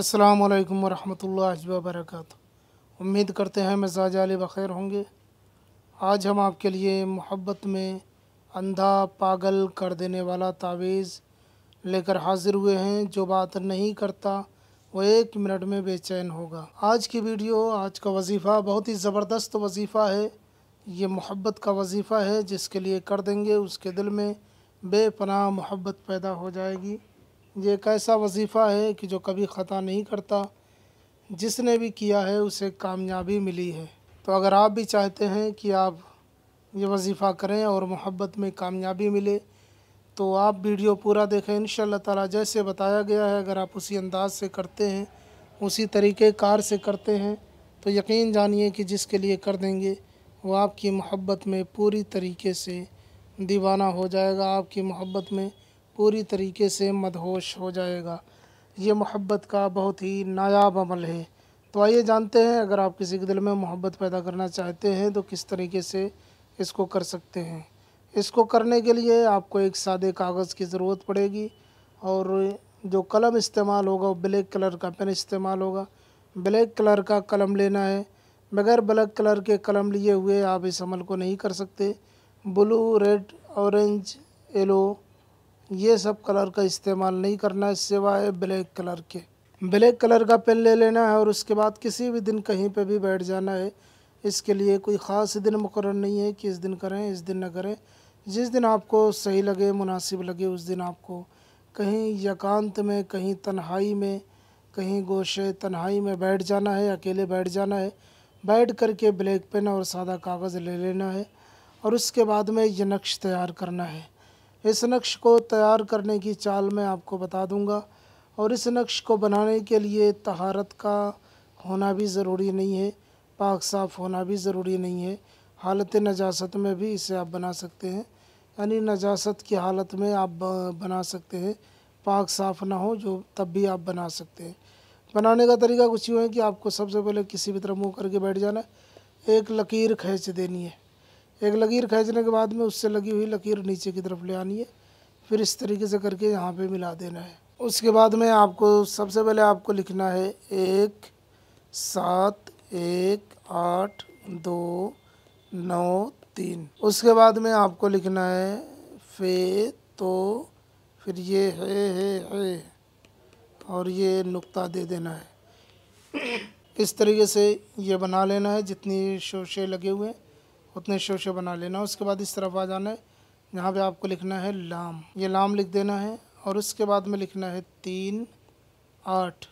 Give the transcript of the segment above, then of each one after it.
अस्सलाम वालेकुम वरहमतुल्लाहि वबरकत उम्मीद करते हैं मिजाज आल बखैर होंगे आज हम आपके लिए मोहब्बत में अंधा पागल कर देने वाला तावीज़ लेकर हाजिर हुए हैं जो बात नहीं करता वो एक मिनट में बेचैन होगा आज की वीडियो आज का वजीफ़ा बहुत ही ज़बरदस्त वजीफ़ा है ये मोहब्बत का वजीफ़ा है जिसके लिए कर देंगे उसके दिल में बेपनाह मोहब्बत पैदा हो जाएगी ये एक ऐसा वजीफ़ा है कि जो कभी ख़ता नहीं करता जिसने भी किया है उसे कामयाबी मिली है तो अगर आप भी चाहते हैं कि आप ये वजीफ़ा करें और मोहब्बत में कामयाबी मिले तो आप वीडियो पूरा देखें इन ताला जैसे बताया गया है अगर आप उसी अंदाज से करते हैं उसी तरीके कार से करते हैं तो यकीन जानिए कि जिसके लिए कर देंगे वो आपकी मोहब्बत में पूरी तरीके से दीवाना हो जाएगा आपकी मोहब्बत में पूरी तरीके से मदहोश हो जाएगा ये मोहब्बत का बहुत ही नायाब अमल है तो आइए जानते हैं अगर आप किसी के दिल में मोहब्बत पैदा करना चाहते हैं तो किस तरीके से इसको कर सकते हैं इसको करने के लिए आपको एक सादे कागज़ की ज़रूरत पड़ेगी और जो कलम इस्तेमाल होगा वो ब्लैक कलर का पेन इस्तेमाल होगा ब्लैक कलर का कलम लेना है बगैर ब्लैक कलर के कलम लिए हुए आप इस अमल को नहीं कर सकते ब्लू रेड ऑरेंज येलो ये सब कलर का इस्तेमाल नहीं करना है सिवाय ब्लैक कलर के ब्लैक कलर का पेन ले लेना है और उसके बाद किसी भी दिन कहीं पे भी बैठ जाना है इसके लिए कोई ख़ास दिन मुकर नहीं है कि इस दिन करें इस दिन न करें जिस दिन आपको सही लगे मुनासिब लगे उस दिन आपको कहीं यकांत में कहीं तन्हाई में कहीं गोशे तन्हाई में बैठ जाना है अकेले बैठ जाना है बैठ कर के ब्लैक पेन और सादा कागज़ ले लेना है और उसके बाद में ये नक्श तैयार करना है इस नक्श को तैयार करने की चाल मैं आपको बता दूंगा और इस नक्श को बनाने के लिए तहारत का होना भी ज़रूरी नहीं है पाक साफ़ होना भी ज़रूरी नहीं है हालत नजासत में भी इसे आप बना सकते हैं यानी नजासत की हालत में आप बना सकते हैं पाक साफ़ ना हो जो तब भी आप बना सकते हैं बनाने का तरीका कुछ यूँ है कि आपको सबसे पहले किसी भी तरह मुँह करके बैठ जाना एक लकीर खींच देनी है एक लकीर खींचने के बाद में उससे लगी हुई लकीर नीचे की तरफ ले आनी है फिर इस तरीके से करके यहाँ पे मिला देना है उसके बाद में आपको सबसे पहले आपको लिखना है एक सात एक आठ दो नौ तीन उसके बाद में आपको लिखना है फे तो फिर ये है है है और ये नुक्ता दे देना है इस तरीके से ये बना लेना है जितनी शोशे लगे हुए हैं उतने शोशे बना लेना उसके बाद इस तरफ आ जाना है यहाँ पे आपको लिखना है लाम ये लाम लिख देना है और उसके बाद में लिखना है तीन आठ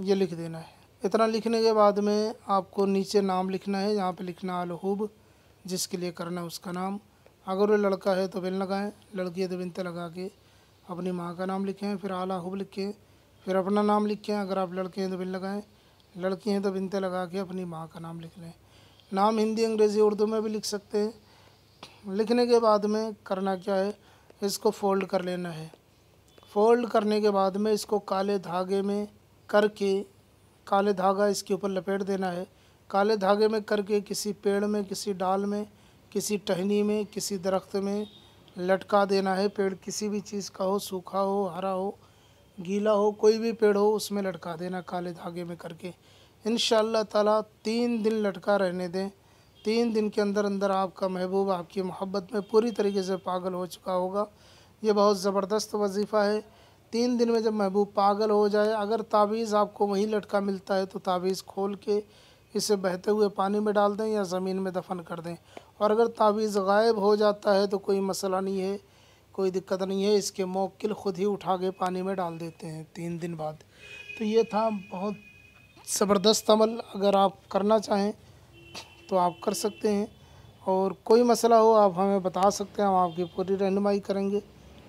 ये लिख देना है इतना लिखने के बाद में आपको नीचे नाम लिखना है यहाँ पे लिखना आलहूब जिसके लिए करना है उसका नाम अगर वो लड़का है तो बिन लगाएं लड़की है तो बिनते लगा के अपनी माँ का नाम लिखें फिर आला लिख लिखें फिर अपना नाम लिखें अगर आप लड़के हैं तो बिन लगाएं लड़की हैं तो बिनते लगा के अपनी माँ का नाम लिख लें नाम हिंदी अंग्रेज़ी उर्दू में भी लिख सकते हैं लिखने के बाद में करना क्या है इसको फोल्ड कर लेना है फोल्ड करने के बाद में इसको काले धागे में करके काले धागा इसके ऊपर लपेट देना है काले धागे में करके किसी पेड़ में किसी डाल में किसी टहनी में किसी दरख्त में लटका देना है पेड़ किसी भी चीज़ का हो सूखा हो हरा हो गीला हो कोई भी पेड़ हो उसमें लटका देना काले धागे में करके इन ताला तीन दिन लटका रहने दें तीन दिन के अंदर अंदर आपका महबूब आपकी मोहब्बत में पूरी तरीके से पागल हो चुका होगा ये बहुत ज़बरदस्त वजीफ़ा है तीन दिन में जब महबूब पागल हो जाए अगर तावीज़ आपको वहीं लटका मिलता है तो तावीज़ खोल के इसे बहते हुए पानी में डाल दें या ज़मीन में दफन कर दें और अगर तावीज़ गायब हो जाता है तो कोई मसला नहीं है कोई दिक्कत नहीं है इसके मोकिल ख़ुद ही उठा के पानी में डाल देते हैं तीन दिन बाद तो ये था बहुत ज़बरदस्त अमल अगर आप करना चाहें तो आप कर सकते हैं और कोई मसला हो आप हमें बता सकते हैं हम आपकी पूरी रहनुमाई करेंगे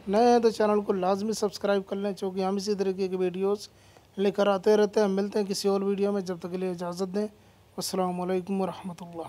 नए हैं तो चैनल को लाजमी सब्सक्राइब कर लें क्योंकि हम इसी तरीके के वीडियोस लेकर आते रहते हैं मिलते हैं किसी और वीडियो में जब तक के लिए इजाज़त दें असलकम वरहमल